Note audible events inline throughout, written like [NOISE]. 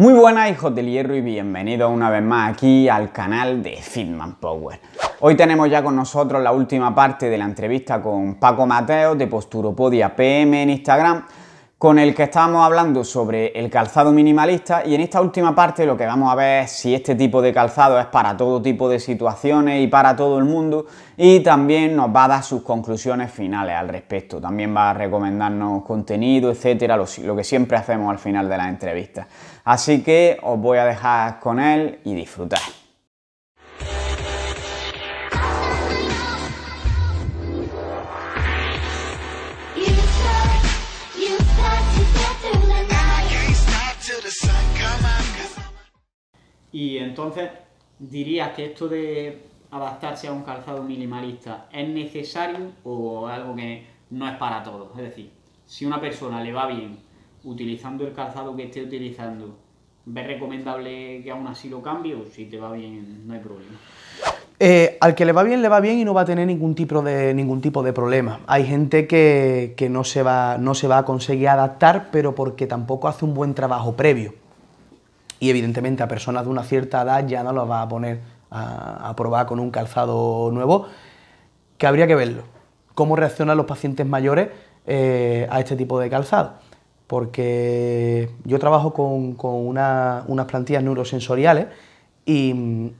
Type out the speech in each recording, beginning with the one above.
Muy buenas hijos del hierro y bienvenidos una vez más aquí al canal de Fitman Power. Hoy tenemos ya con nosotros la última parte de la entrevista con Paco Mateo de Posturopodia PM en Instagram, con el que estábamos hablando sobre el calzado minimalista y en esta última parte lo que vamos a ver es si este tipo de calzado es para todo tipo de situaciones y para todo el mundo y también nos va a dar sus conclusiones finales al respecto. También va a recomendarnos contenido, etcétera, lo, lo que siempre hacemos al final de las entrevistas. Así que os voy a dejar con él y disfrutar. Y entonces dirías que esto de adaptarse a un calzado minimalista es necesario o algo que no es para todos. Es decir, si una persona le va bien utilizando el calzado que esté utilizando ¿Ves recomendable que aún así lo cambie o si te va bien no hay problema? Eh, al que le va bien, le va bien y no va a tener ningún tipo de, ningún tipo de problema. Hay gente que, no, se va, no se va a conseguir adaptar, pero porque tampoco hace un buen trabajo previo. Y evidentemente a personas de una cierta edad ya no las va a poner a, probar con un calzado nuevo, que habría que verlo. Cómo reaccionan los pacientes mayores eh, a este tipo de calzado porque yo trabajo con, unas plantillas neurosensoriales y,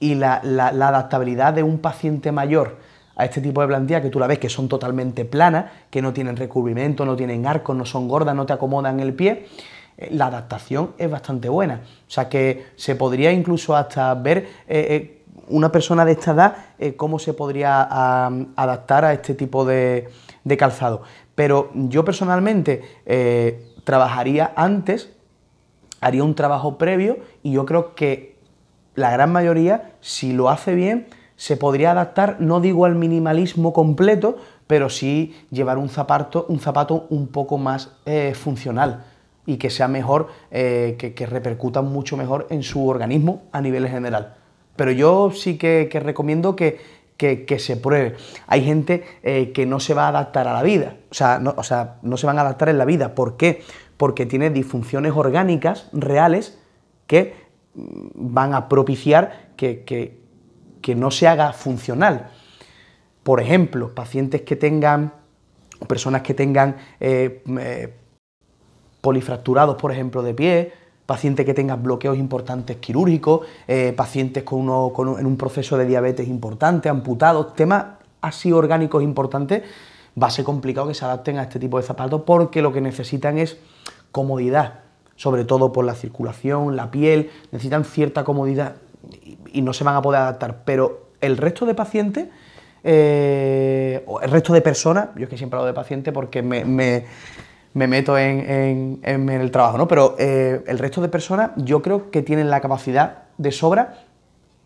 la, adaptabilidad de un paciente mayor a este tipo de plantillas, que tú la ves que son totalmente planas, que no tienen recubrimiento, no tienen arcos, no son gordas, no te acomodan el pie, eh, la adaptación es bastante buena. O sea que se podría incluso hasta ver... Eh, eh, una persona de esta edad, eh, cómo se podría adaptar a este tipo de, calzado. Pero yo personalmente eh, trabajaría antes, haría un trabajo previo y yo creo que la gran mayoría, si lo hace bien, se podría adaptar, no digo al minimalismo completo, pero sí llevar un zapato un, zapato un poco más eh, funcional y que sea mejor, que, que repercuta mucho mejor en su organismo a nivel general pero yo sí que, recomiendo que, se pruebe. Hay gente eh, que no se va a adaptar a la vida, o sea, no, se van a adaptar en la vida. ¿Por qué? Porque tiene disfunciones orgánicas reales que mm, van a propiciar que, no se haga funcional. Por ejemplo, pacientes que tengan, personas que tengan eh, eh, polifracturados, por ejemplo, de pie, pacientes que tengan bloqueos importantes quirúrgicos, eh, pacientes con, en un proceso de diabetes importante, amputados, temas así orgánicos importantes, va a ser complicado que se adapten a este tipo de zapatos porque lo que necesitan es comodidad, sobre todo por la circulación, la piel, necesitan cierta comodidad y, no se van a poder adaptar, pero el resto de pacientes... Eh, el resto de personas, yo es que siempre hablo de pacientes porque me me meto en, el trabajo, ¿no? Pero eh, el resto de personas yo creo que tienen la capacidad de sobra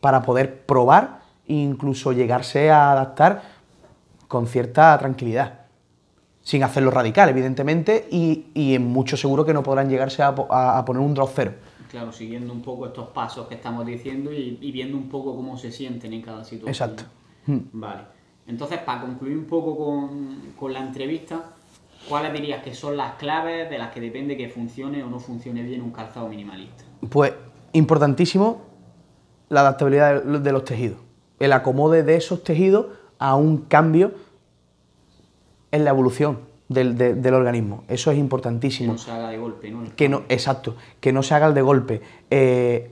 para poder probar e incluso llegarse a adaptar con cierta tranquilidad sin hacerlo radical, evidentemente, y, y, en mucho seguro que no podrán llegarse a, poner un drop cero. Claro, siguiendo un poco estos pasos que estamos diciendo y, viendo un poco cómo se sienten en cada situación. Exacto. Hmm. Vale. Entonces, para concluir un poco con la entrevista, ¿cuáles dirías que son las claves de las que depende que funcione o no funcione bien un calzado minimalista? Pues importantísimo la adaptabilidad de los tejidos, el acomode de esos tejidos a un cambio en la evolución del, organismo. Eso es importantísimo. Que no se haga de golpe, ¿no? exacto, que no se haga el de golpe. Eh,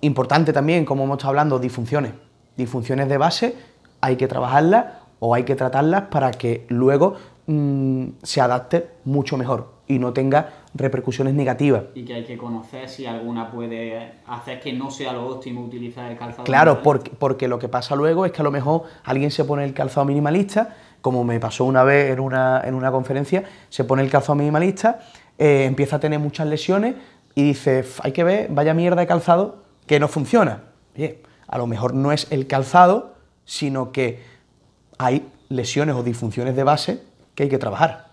importante también, como hemos estado hablando, disfunciones. Disfunciones de base, hay que trabajarlas o hay que tratarlas para que luego Mm, se adapte mucho mejor y no tenga repercusiones negativas. Y que hay que conocer si alguna puede hacer que no sea lo óptimo utilizar el calzado. Claro, porque, lo que pasa luego es que a lo mejor alguien se pone el calzado minimalista, como me pasó una vez en una, conferencia, se pone el calzado minimalista, eh, empieza a tener muchas lesiones y dice, hay que ver, vaya mierda de calzado que no funciona. Bien, a lo mejor no es el calzado, sino que hay lesiones o disfunciones de base que hay que trabajar.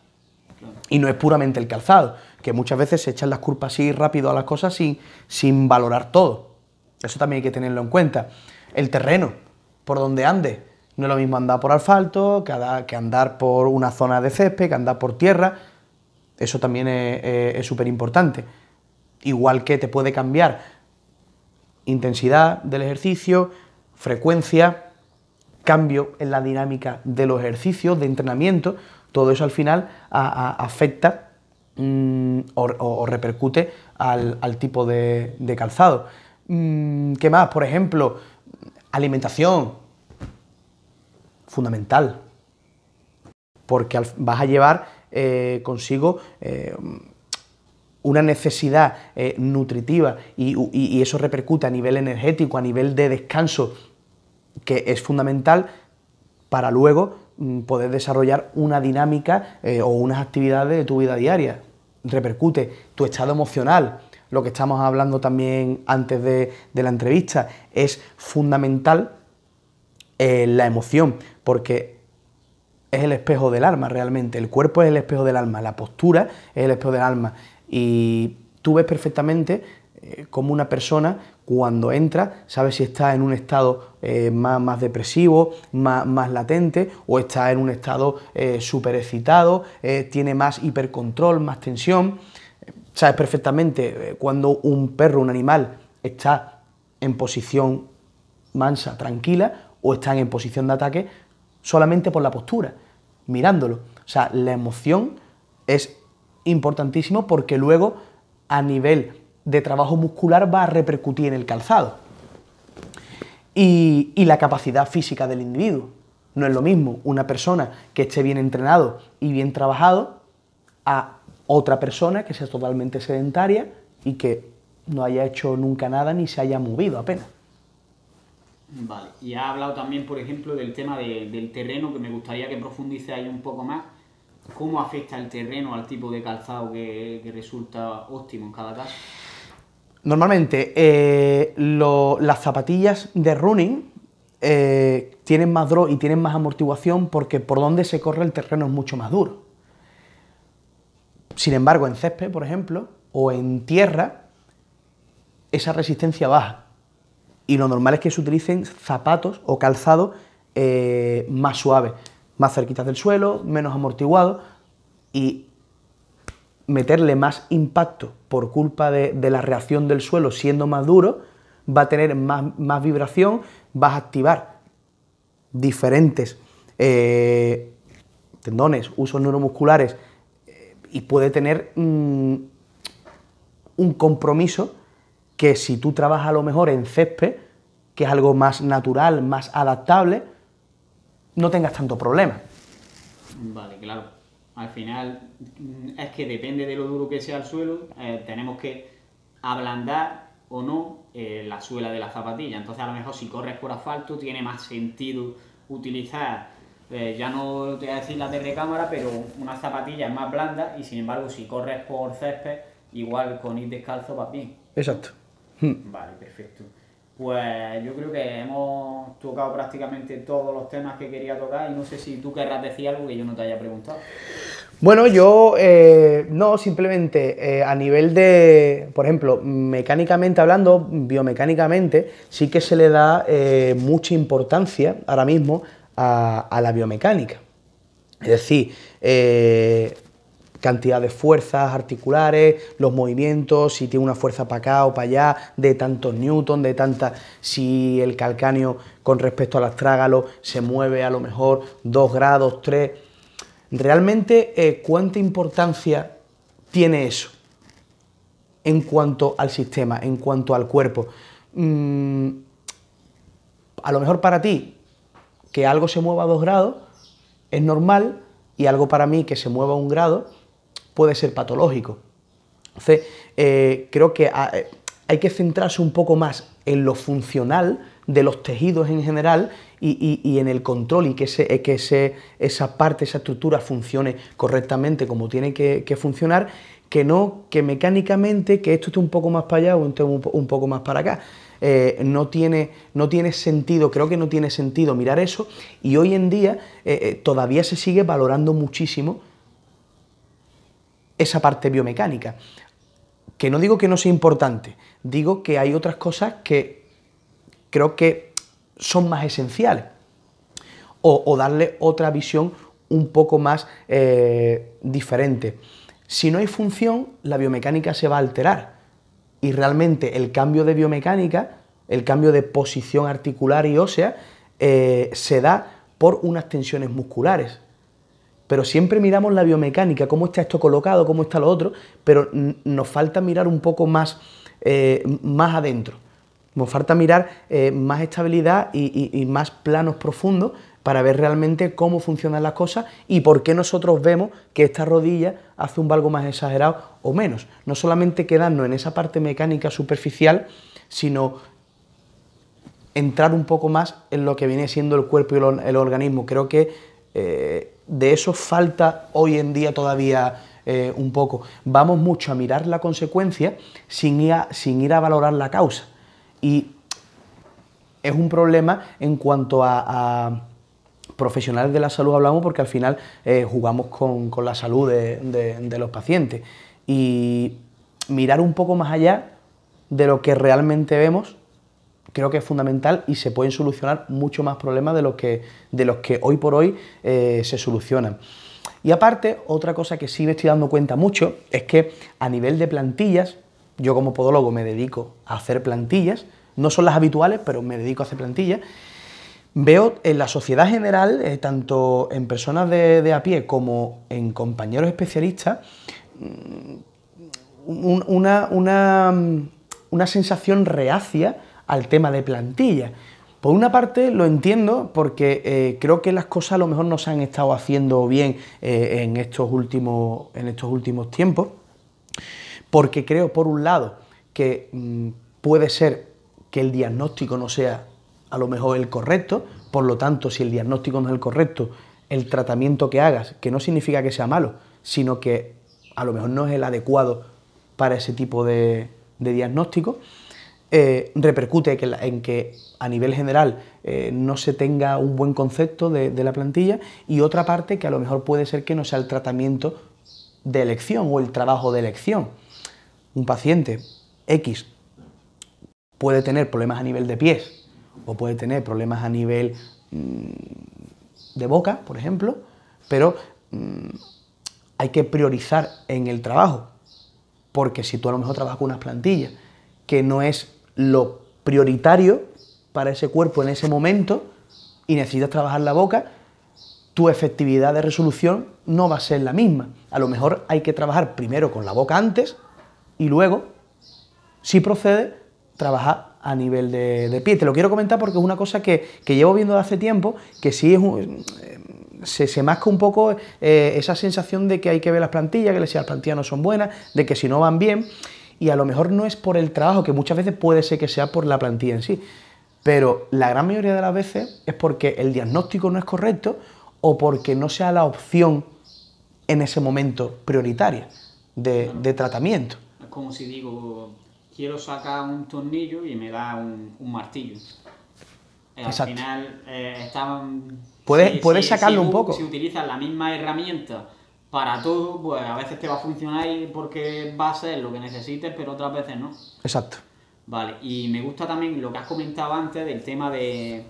Y no es puramente el calzado, que muchas veces se echan las culpas así rápido a las cosas sin, sin valorar todo. Eso también hay que tenerlo en cuenta. El terreno, por donde andes. No es lo mismo andar por asfalto que andar por una zona de césped, que andar por tierra. Eso también es súper importante. Igual que te puede cambiar intensidad del ejercicio, frecuencia, cambio en la dinámica de los ejercicios, de entrenamiento todo eso al final afecta mm, o, repercute al, tipo de, calzado. Mm, ¿Qué más? Por ejemplo, alimentación. Fundamental. Porque vas a llevar eh, consigo eh, una necesidad eh, nutritiva y, eso repercute a nivel energético, a nivel de descanso, que es fundamental para luego Mm, poder desarrollar una dinámica eh, o unas actividades de tu vida diaria. Repercute tu estado emocional, lo que estamos hablando también antes de, la entrevista, es fundamental eh, la emoción, porque es el espejo del alma realmente, el cuerpo es el espejo del alma, la postura es el espejo del alma, y tú ves perfectamente eh, como una persona cuando entra, sabe si está en un estado eh, más, más, depresivo, más, más, latente, o está en un estado eh, súper excitado, eh, tiene más hipercontrol, más tensión. Sabes perfectamente cuando un perro, un animal, está en posición mansa, tranquila, o está en posición de ataque solamente por la postura, mirándolo. O sea, la emoción es importantísimo porque luego a nivel de trabajo muscular va a repercutir en el calzado. Y, la capacidad física del individuo. No es lo mismo una persona que esté bien entrenado y bien trabajado a otra persona que sea totalmente sedentaria y que no haya hecho nunca nada ni se haya movido apenas. Vale, y ha hablado también, por ejemplo, del tema del terreno, que me gustaría que profundice ahí un poco más. ¿Cómo afecta el terreno al tipo de calzado que, que resulta óptimo en cada caso? Normalmente eh, las zapatillas de running eh, tienen más draw y tienen más amortiguación porque por donde se corre el terreno es mucho más duro. Sin embargo, en césped, por ejemplo, o en tierra, esa resistencia baja. Y lo normal es que se utilicen zapatos o calzado eh, más suaves, más cerquitas del suelo, menos amortiguados y meterle más impacto por culpa de, la reacción del suelo siendo más duro, va a tener más, vibración, vas a activar diferentes eh, tendones, usos neuromusculares eh, y puede tener mm, un compromiso que si tú trabajas a lo mejor en césped, que es algo más natural, más adaptable, no tengas tanto problema. Vale, claro. Al final es que depende de lo duro que sea el suelo, eh, tenemos que ablandar o no eh, la suela de la zapatilla. Entonces a lo mejor si corres por asfalto tiene más sentido utilizar, eh, ya no te voy a decir la de recámara, pero una zapatilla más blanda y sin embargo si corres por césped, igual con ir descalzo va bien. Exacto. Hmm. Vale, perfecto pues yo creo que hemos tocado prácticamente todos los temas que quería tocar y no sé si tú querrás decir algo que yo no te haya preguntado. Bueno, yo eh, no, simplemente eh, a nivel de, por ejemplo, mecánicamente hablando, biomecánicamente, sí que se le da eh, mucha importancia ahora mismo a, a, la biomecánica. Es decir, cantidad de fuerzas articulares, los movimientos, si tiene una fuerza para acá o para allá, de tantos newton, de tantas, si el calcáneo con respecto al astrágalo se mueve a lo mejor dos grados, tres... Realmente, eh, ¿cuánta importancia tiene eso en cuanto al sistema, en cuanto al cuerpo? Mm, a lo mejor para ti, que algo se mueva a 2 grados, es normal, y algo para mí que se mueva un grado puede ser patológico. Entonces, eh, creo que ah, eh, hay que centrarse un poco más en lo funcional de los tejidos en general y, en el control y que, eh, que esa parte, esa estructura funcione correctamente como tiene que, funcionar, que no que mecánicamente que esto esté un poco más para allá o un poco más para acá. no, tiene, no, tiene, sentido, creo que no tiene sentido mirar eso y hoy en día todavía se sigue valorando muchísimo esa parte biomecánica. Que no digo que no sea importante, digo que hay otras cosas que creo que son más esenciales. O, darle otra visión un poco más eh, diferente. Si no hay función, la biomecánica se va a alterar. Y realmente el cambio de biomecánica, el cambio de posición articular y ósea, eh, se da por unas tensiones musculares pero siempre miramos la biomecánica, cómo está esto colocado, cómo está lo otro, pero nos falta mirar un poco más, eh, más adentro. Nos falta mirar eh, más estabilidad y, más planos profundos para ver realmente cómo funcionan las cosas y por qué nosotros vemos que esta rodilla hace un valgo más exagerado o menos. No solamente quedarnos en esa parte mecánica superficial, sino entrar un poco más en lo que viene siendo el cuerpo y el, organismo. Creo que eh, de eso falta hoy en día todavía eh, un poco. Vamos mucho a mirar la consecuencia sin ir a, valorar la causa. Y es un problema en cuanto a, profesionales de la salud hablamos porque al final eh, jugamos con, la salud de los pacientes. Y mirar un poco más allá de lo que realmente vemos creo que es fundamental y se pueden solucionar mucho más problemas de los que, de los que hoy por hoy eh, se solucionan. Y aparte, otra cosa que sí me estoy dando cuenta mucho es que a nivel de plantillas, yo como podólogo me dedico a hacer plantillas, no son las habituales, pero me dedico a hacer plantillas, veo en la sociedad general, eh, tanto en personas de, a pie como en compañeros especialistas, mm, una, mm, una sensación reacia al tema de plantilla. Por una parte lo entiendo porque eh, creo que las cosas a lo mejor no se han estado haciendo bien eh, en, estos últimos, en estos últimos tiempos, porque creo por un lado que mm, puede ser que el diagnóstico no sea a lo mejor el correcto, por lo tanto si el diagnóstico no es el correcto, el tratamiento que hagas, que no significa que sea malo, sino que a lo mejor no es el adecuado para ese tipo de diagnóstico. Eh, repercute que, en que a nivel general eh, no se tenga un buen concepto de, la plantilla y otra parte que a lo mejor puede ser que no sea el tratamiento de elección o el trabajo de elección. Un paciente X puede tener problemas a nivel de pies o puede tener problemas a nivel mm, de boca, por ejemplo, pero mm, hay que priorizar en el trabajo, porque si tú a lo mejor trabajas con unas plantillas que no es lo prioritario para ese cuerpo en ese momento y necesitas trabajar la boca, tu efectividad de resolución no va a ser la misma. A lo mejor hay que trabajar primero con la boca antes y luego, si procede, trabajar a nivel de, pie. Te lo quiero comentar porque es una cosa que, llevo viendo de hace tiempo, que sí es eh, se, se masca un poco eh, esa sensación de que hay que ver las plantillas, que las plantillas no son buenas, de que si no van bien y a lo mejor no es por el trabajo, que muchas veces puede ser que sea por la plantilla en sí, pero la gran mayoría de las veces es porque el diagnóstico no es correcto o porque no sea la opción en ese momento prioritaria de, tratamiento. Es como si digo, quiero sacar un tornillo y me da un, martillo. Al final Puedes, sacarlo un poco. Si utilizas la misma herramienta para todo, pues a veces te va a funcionar y porque va a ser lo que necesites, pero otras veces no. Exacto. Vale, y me gusta también lo que has comentado antes del tema de,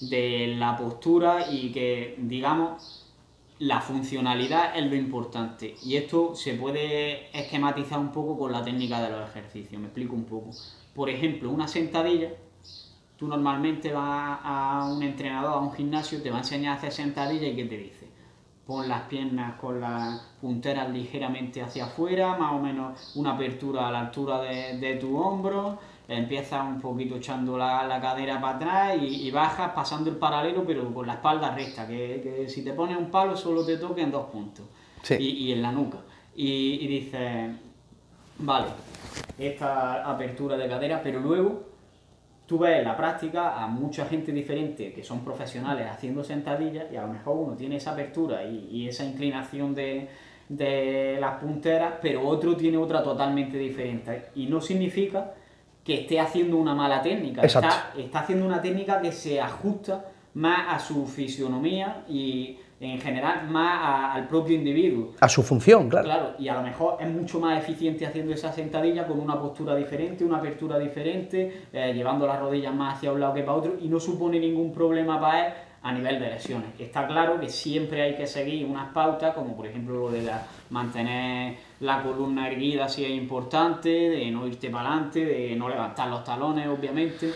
de la postura y que, digamos, la funcionalidad es lo importante. Y esto se puede esquematizar un poco con la técnica de los ejercicios. Me explico un poco. Por ejemplo, una sentadilla. Tú normalmente vas a un entrenador, a un gimnasio, te va a enseñar a hacer sentadilla y ¿qué te dice? Pon las piernas con las punteras ligeramente hacia afuera, más o menos una apertura a la altura de, tu hombro. Empiezas un poquito echando la, cadera para atrás y, y, bajas pasando el paralelo, pero con la espalda recta, que, si te pones un palo solo te toque en dos puntos y, en la nuca. Y, y dices, vale, esta apertura de cadera, pero luego tú ves en la práctica a mucha gente diferente que son profesionales haciendo sentadillas y a lo mejor uno tiene esa apertura y, esa inclinación de, las punteras, pero otro tiene otra totalmente diferente. Y no significa que esté haciendo una mala técnica, está, está, haciendo una técnica que se ajusta más a su fisionomía y en general más al propio individuo. A su función, claro. Claro, y a lo mejor es mucho más eficiente haciendo esa sentadilla con una postura diferente, una apertura diferente, eh, llevando las rodillas más hacia un lado que para otro y no supone ningún problema para él a nivel de lesiones. Está claro que siempre hay que seguir unas pautas, como por ejemplo lo de mantener la columna erguida si es importante, de no irte para adelante, de no levantar los talones, obviamente.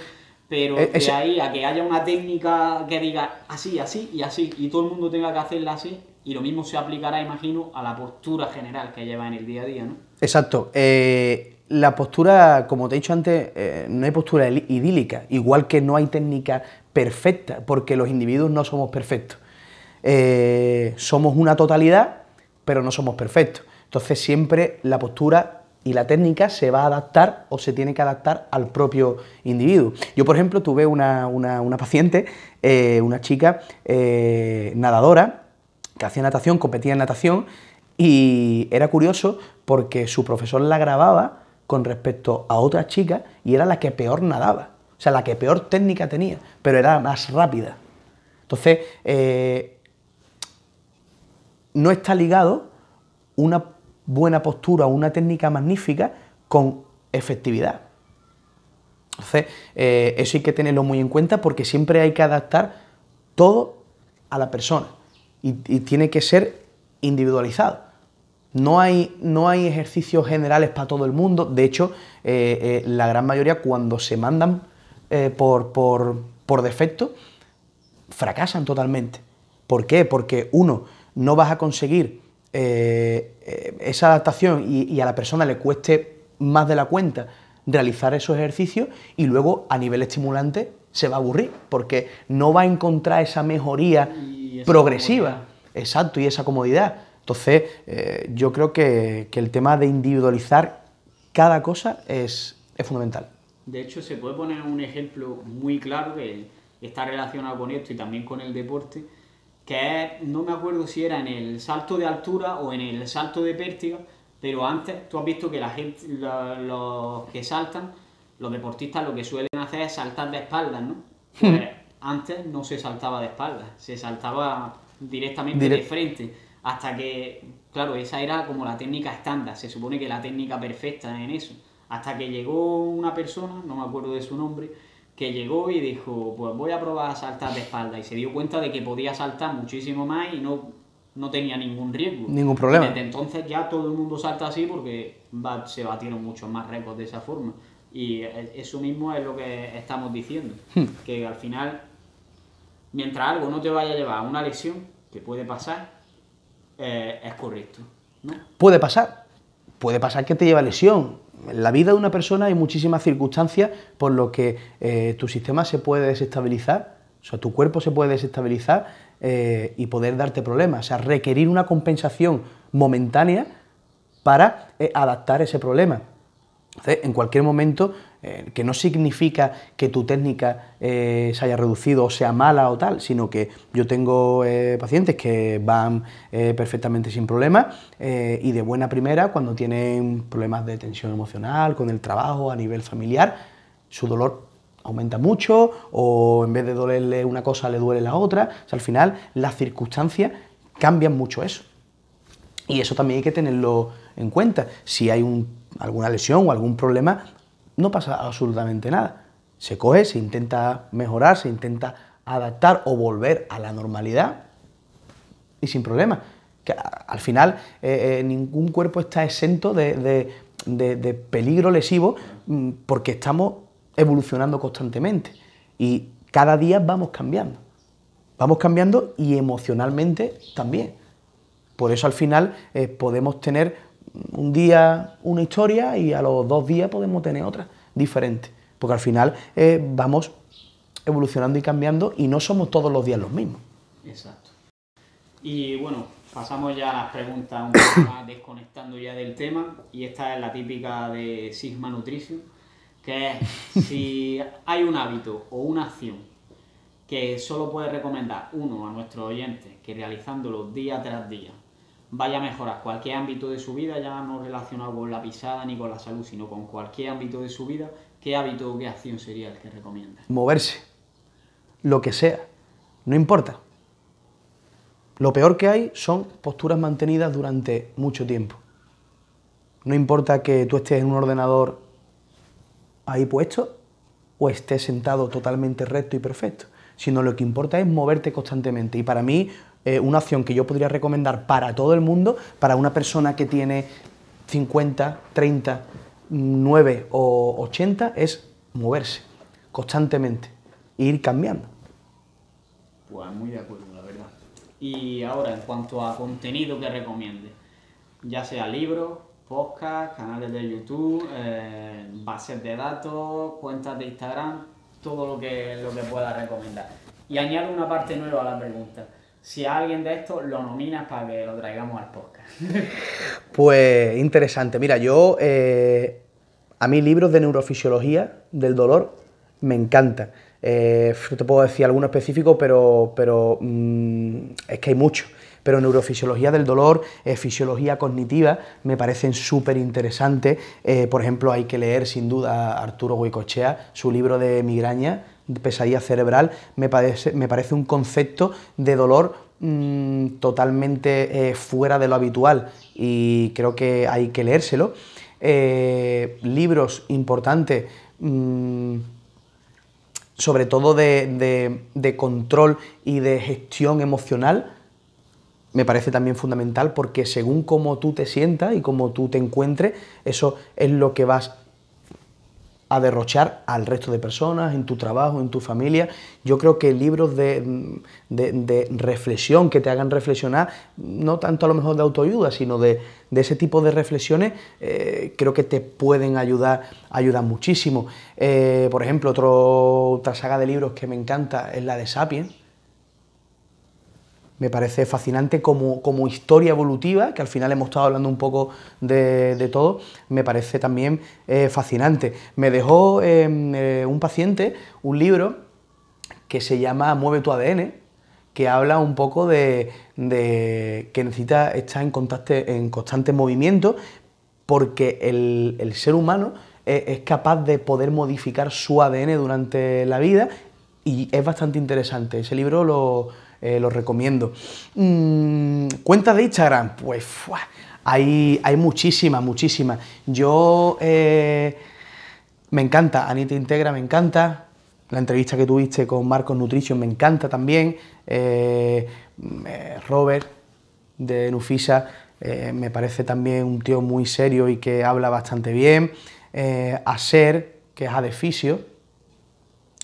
Pero eh, de ahí a que haya una técnica que diga así, así y así, y todo el mundo tenga que hacerla así, y lo mismo se aplicará, imagino, a la postura general que lleva en el día a día, ¿no? Exacto. Eh, la postura, como te he dicho antes, eh, no hay postura idílica, igual que no hay técnica perfecta, porque los individuos no somos perfectos. somos una totalidad, pero no somos perfectos. Entonces siempre la postura y la técnica se va a adaptar o se tiene que adaptar al propio individuo. Yo, por ejemplo, tuve una, paciente, eh, una chica eh, nadadora, que hacía natación, competía en natación, y era curioso porque su profesor la grababa con respecto a otra chica y era la que peor nadaba, o sea, la que peor técnica tenía, pero era más rápida. Entonces, eh, no está ligado una buena postura, una técnica magnífica con efectividad. Entonces, eh, eso hay que tenerlo muy en cuenta porque siempre hay que adaptar todo a la persona y, tiene que ser individualizado. No hay, no hay, ejercicios generales para todo el mundo. De hecho, eh, eh, la gran mayoría cuando se mandan por, por, por defecto, fracasan totalmente. ¿Por qué? Porque uno, no vas a conseguir eh, esa adaptación y, a la persona le cueste más de la cuenta realizar esos ejercicios y luego a nivel estimulante se va a aburrir porque no va a encontrar esa mejoría progresiva. Exacto, y esa comodidad. Entonces, eh, yo creo que, el tema de individualizar cada cosa es, es, fundamental. De hecho, se puede poner un ejemplo muy claro que está relacionado con esto y también con el deporte que no me acuerdo si era en el salto de altura o en el salto de pértiga, pero antes tú has visto que la gente, los, que saltan, los deportistas lo que suelen hacer es saltar de espaldas, ¿no? Hmm. Pues, antes no se saltaba de espaldas, se saltaba directamente de frente, hasta que, claro, esa era como la técnica estándar, se supone que la técnica perfecta en eso, hasta que llegó una persona, no me acuerdo de su nombre, que llegó y dijo, pues voy a probar a saltar de espalda. Y se dio cuenta de que podía saltar muchísimo más y no, no tenía ningún riesgo. Ningún problema. Desde entonces ya todo el mundo salta así porque se batieron muchos más récords de esa forma. Y eh, eso mismo es lo que estamos diciendo. Hmm. Que al final, mientras algo no te vaya a llevar a una lesión, que puede pasar, eh, es correcto. ¿no? Puede pasar. Puede pasar que te lleve a lesión en la vida de una persona hay muchísimas circunstancias por lo que eh, tu sistema se puede desestabilizar, o sea, tu cuerpo se puede desestabilizar eh, y poder darte problemas, o sea, requerir una compensación momentánea para eh, adaptar ese problema en cualquier momento, eh, que no significa que tu técnica eh, se haya reducido o sea mala o tal, sino que yo tengo eh, pacientes que van perfectamente sin problemas y de buena primera, cuando tienen problemas de tensión emocional, con el trabajo, a nivel familiar, su dolor aumenta mucho o en vez de dolerle una cosa le duele la otra. al final las circunstancias cambian mucho eso. Y eso también hay que tenerlo en cuenta. Si hay un alguna lesión o algún problema, no pasa absolutamente nada. Se coge, se intenta mejorar, se intenta adaptar o volver a la normalidad y sin problema. Que al final eh, eh, ningún cuerpo está exento de, de, peligro lesivo mm, porque estamos evolucionando constantemente y cada día vamos cambiando. Vamos cambiando y emocionalmente también. Por eso al final eh, podemos tener un día una historia y a los dos días podemos tener otra diferente. Porque al final eh, vamos evolucionando y cambiando y no somos todos los días los mismos. Exacto. Y bueno, pasamos ya a las preguntas un poco más [COUGHS] desconectando ya del tema. Y esta es la típica de Sigma Nutrition, que es si hay un hábito o una acción que solo puede recomendar uno a nuestro oyente que realizándolo día tras día vaya a mejorar cualquier ámbito de su vida, ya no relacionado con la pisada ni con la salud, sino con cualquier ámbito de su vida, ¿qué hábito o qué acción sería el que recomiendas? Moverse, lo que sea, no importa. Lo peor que hay son posturas mantenidas durante mucho tiempo. No importa que tú estés en un ordenador ahí puesto o estés sentado totalmente recto y perfecto, sino lo que importa es moverte constantemente. Y para mí, eh, una opción que yo podría recomendar para todo el mundo, para una persona que tiene 50, 30, 9 o 80, es moverse constantemente ir cambiando. Pues muy de acuerdo, la verdad. Y ahora, en cuanto a contenido que recomiende, ya sea libros, podcast, canales de YouTube, eh, bases de datos, cuentas de Instagram, todo lo que, lo que pueda recomendar. Y añado una parte nueva a la pregunta si alguien de esto lo nomina para que lo traigamos al podcast. [LAUGHS] pues interesante. Mira, yo eh, a mí libros de neurofisiología del dolor me encantan. Eh, te puedo decir alguno específico, pero, pero mm, es que hay muchos. Pero neurofisiología del dolor, eh, fisiología cognitiva, me parecen súper interesantes. Eh, por ejemplo, hay que leer sin duda a Arturo Huicochea, su libro de migraña, pesadilla cerebral me parece, un concepto de dolor mm, totalmente eh, fuera de lo habitual y creo que hay que leérselo. Eh, libros importantes, mm, sobre todo de, control y de gestión emocional, me parece también fundamental porque según cómo tú te sientas y cómo tú te encuentres, eso es lo que vas a derrochar al resto de personas, en tu trabajo, en tu familia. Yo creo que libros de, de, reflexión, que te hagan reflexionar, no tanto a lo mejor de autoayuda, sino de, ese tipo de reflexiones, eh, creo que te pueden ayudar, ayudan muchísimo. Eh, por ejemplo, otra saga de libros que me encanta es la de Sapiens me parece fascinante como, historia evolutiva, que al final hemos estado hablando un poco de, todo, me parece también eh, fascinante. Me dejó em, eh, un paciente un libro que se llama Mueve tu ADN, que habla un poco de, que necesita estar en, contacto, en constante movimiento porque el, ser humano es, es capaz de poder modificar su ADN durante la vida y es bastante interesante. Ese libro lo, eh, ...lo recomiendo. Mm, cuentas de Instagram, pues hay, muchísimas, muchísimas. Yo eh, me encanta, Anita Integra me encanta. La entrevista que tuviste con Marcos Nutrition me encanta también. Eh, Robert de Nufisa me parece también un tío muy serio y que habla bastante bien. Aser, que es Adeficio...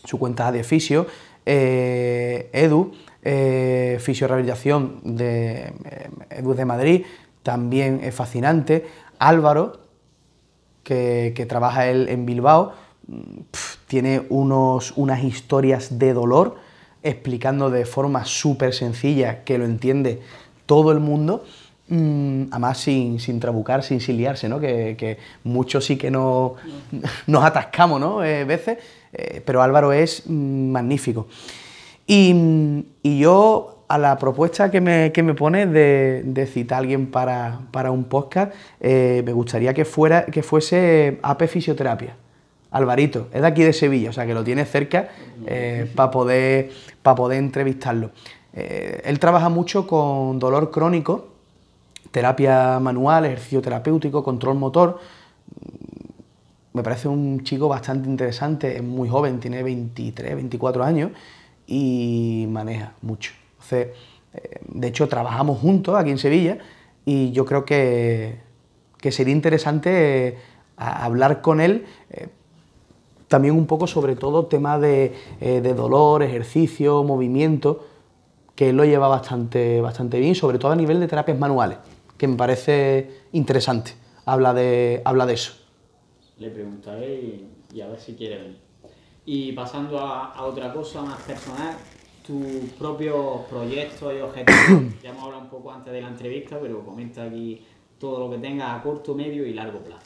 su cuenta es Adeficio... Edu, eh, de Edu eh, de Madrid, también es fascinante. Álvaro, que, trabaja él en Bilbao, mm, tiene unos, unas historias de dolor explicando de forma súper sencilla que lo entiende todo el mundo, mm, además sin, sin, trabucar, sin siliarse, ¿no? que, muchos sí que no, [LAUGHS] nos atascamos ¿no? Eh, veces, eh, pero Álvaro es mm, magnífico. Y, yo a la propuesta que me, que pones de, citar a alguien para, un podcast, eh, me gustaría que, fuera, que fuese AP Fisioterapia. Alvarito, es de aquí de Sevilla, o sea que lo tiene cerca eh, para poder, poder entrevistarlo. Eh, él trabaja mucho con dolor crónico, terapia manual, ejercicio terapéutico, control motor. Me parece un chico bastante interesante, es muy joven, tiene 23, 24 años y maneja mucho. Eh, de hecho, trabajamos juntos aquí en Sevilla y yo creo que, sería interesante eh, hablar con él eh, también un poco sobre todo tema de, dolor, ejercicio, movimiento, que él lo lleva bastante, bastante bien, sobre todo a nivel de terapias manuales, que me parece interesante. Habla de, habla de eso. Le preguntaré y, a ver si quiere y pasando a, otra cosa más personal, tus propios proyectos y objetivos. [COUGHS] ya hemos hablado un poco antes de la entrevista, pero comenta aquí todo lo que tengas a corto, medio y largo plazo.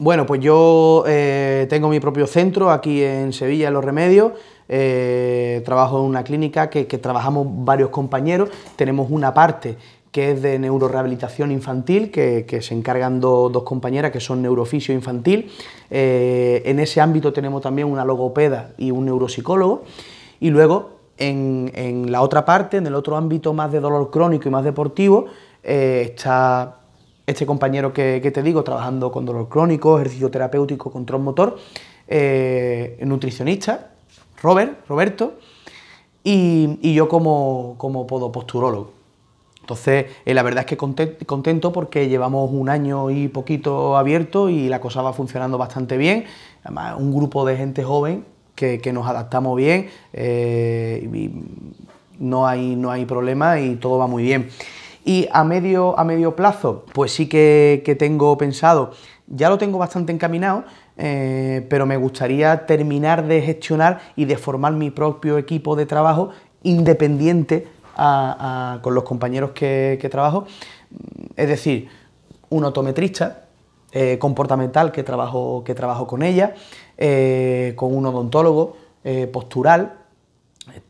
Bueno, pues yo eh, tengo mi propio centro aquí en Sevilla, en Los Remedios. Eh, trabajo en una clínica que, que, trabajamos varios compañeros. Tenemos una parte que es de neurorehabilitación infantil, que, se encargan dos compañeras que son neurofisio infantil. Eh, en ese ámbito tenemos también una logopeda y un neuropsicólogo. Y luego, en, la otra parte, en el otro ámbito más de dolor crónico y más deportivo, eh, está este compañero que, te digo, trabajando con dolor crónico, ejercicio terapéutico, control motor, eh, nutricionista, Robert, Roberto, y, yo como, como podoposturólogo. Entonces, eh, la verdad es que contento porque llevamos un año y poquito abierto y la cosa va funcionando bastante bien. Además, un grupo de gente joven que, nos adaptamos bien, eh, no, hay, no hay problema y todo va muy bien. Y a medio, a medio plazo, pues sí que, tengo pensado, ya lo tengo bastante encaminado, eh, pero me gustaría terminar de gestionar y de formar mi propio equipo de trabajo independiente con los compañeros que, trabajo. Es decir, un otometrista eh, comportamental que trabajo, que trabajo con ella, eh, con un odontólogo eh, postural.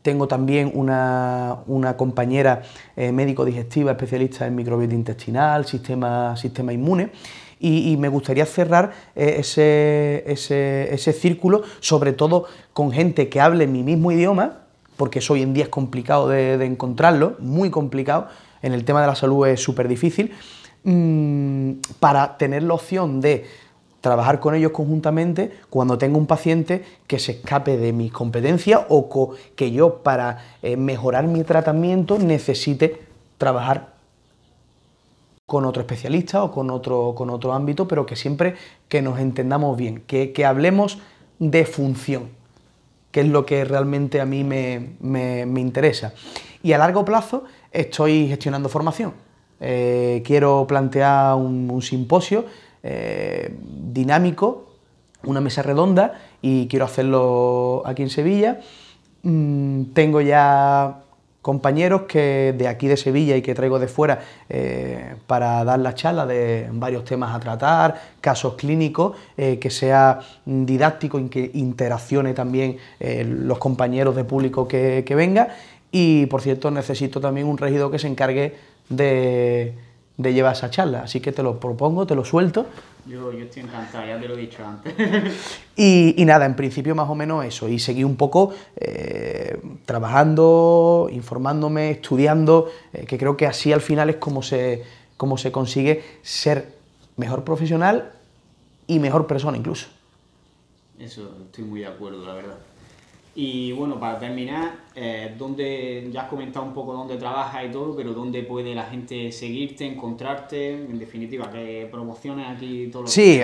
Tengo también una, compañera médico digestiva, especialista en microbiota intestinal, sistema, sistema inmune. Y, me gustaría cerrar ese, ese, círculo, sobre todo con gente que hable mi mismo idioma, porque eso hoy en día es complicado de, encontrarlo, muy complicado, en el tema de la salud es súper difícil, mm, para tener la opción de trabajar con ellos conjuntamente cuando tengo un paciente que se escape de mis competencias o que yo para eh, mejorar mi tratamiento necesite trabajar con otro especialista o con otro, con otro ámbito, pero que siempre que nos entendamos bien, que, que hablemos de función, que es lo que realmente a mí me, interesa. Y a largo plazo estoy gestionando formación. Eh, quiero plantear un, simposio eh, dinámico, una mesa redonda, y quiero hacerlo aquí en Sevilla. Mm, tengo ya compañeros que de aquí de Sevilla y que traigo de fuera eh, para dar la charla de varios temas a tratar, casos clínicos, eh, que sea didáctico y que interaccione también eh, los compañeros de público que, venga. Y por cierto, necesito también un regidor que se encargue de, de llevar esa charla. Así que te lo propongo, te lo suelto yo, estoy encantado, ya te lo he dicho antes. [LAUGHS] y, nada, en principio más o menos eso. Y seguí un poco eh, trabajando, informándome, estudiando, eh, que creo que así al final es como se, como se consigue ser mejor profesional y mejor persona incluso. Eso, estoy muy de acuerdo, la verdad. Y bueno, para terminar, eh, ya has comentado un poco dónde trabajas y todo, pero dónde puede la gente seguirte, encontrarte, en definitiva, ¿qué promociones aquí todo lo Sí,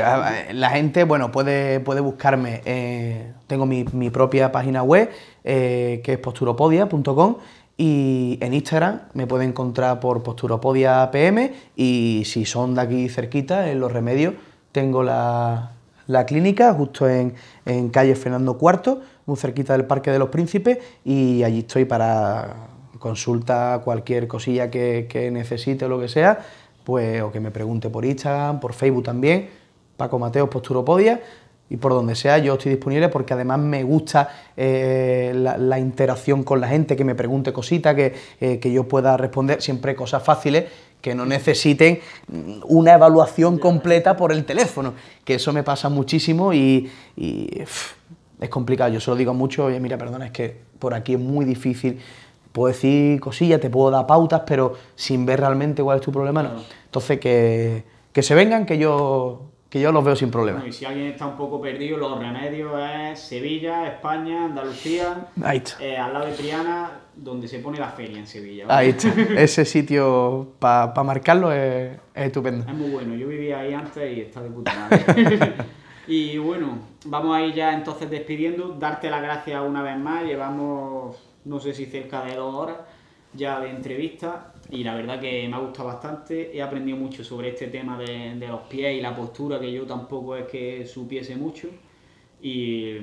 la gente, bueno, puede, puede buscarme. Eh, tengo mi, propia página web, eh, que es posturopodia.com, y en Instagram me puede encontrar por posturopodia.pm y si son de aquí cerquita, en Los Remedios, tengo la, clínica, justo en, en calle Fernando IV, muy cerquita del Parque de los Príncipes y allí estoy para consulta cualquier cosilla que, necesite o lo que sea, pues o que me pregunte por Instagram, por Facebook también, Paco Mateos Posturopodia y por donde sea yo estoy disponible porque además me gusta eh, la, interacción con la gente, que me pregunte cositas, que, eh, que, yo pueda responder siempre cosas fáciles que no necesiten mm, una evaluación completa por el teléfono, que eso me pasa muchísimo y, es complicado. Yo se lo digo mucho, oye, mira, perdón, es que por aquí es muy difícil. Puedo decir cosillas, te puedo dar pautas, pero sin ver realmente cuál es tu problema, Entonces, que, que se vengan, que yo, que yo los veo sin problema. y si alguien está un poco perdido, los remedios es Sevilla, España, Andalucía, Ahí está. Eh, al lado de Triana, donde se pone la feria en Sevilla. Ahí está. [LAUGHS] Ese sitio para marcarlo es, es, estupendo. Es muy bueno. Yo vivía ahí antes y está de puta madre. [LAUGHS] [LAUGHS] y bueno, vamos a ir ya entonces despidiendo, darte las gracias una vez más, llevamos no sé si cerca de dos horas ya de entrevista y la verdad que me ha gustado bastante, he aprendido mucho sobre este tema de, los pies y la postura que yo tampoco es que supiese mucho y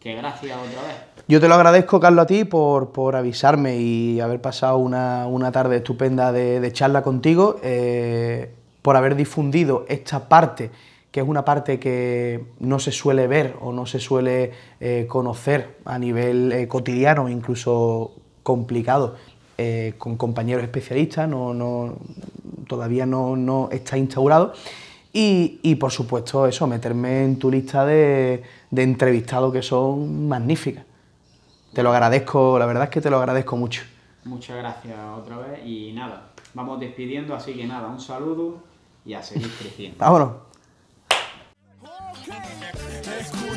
que gracias otra vez. Yo te lo agradezco, Carlos, a ti por, por avisarme y haber pasado una, una tarde estupenda de, charla contigo, eh, por haber difundido esta parte que es una parte que no se suele ver o no se suele eh, conocer a nivel eh, cotidiano, incluso complicado, eh, con compañeros especialistas, no, no todavía no, está instaurado. Y, por supuesto eso, meterme en tu lista de, de entrevistados que son magníficas. Te lo agradezco, la verdad es que te lo agradezco mucho. Muchas gracias otra vez y nada, vamos despidiendo, así que nada, un saludo y a seguir creciendo. Vámonos.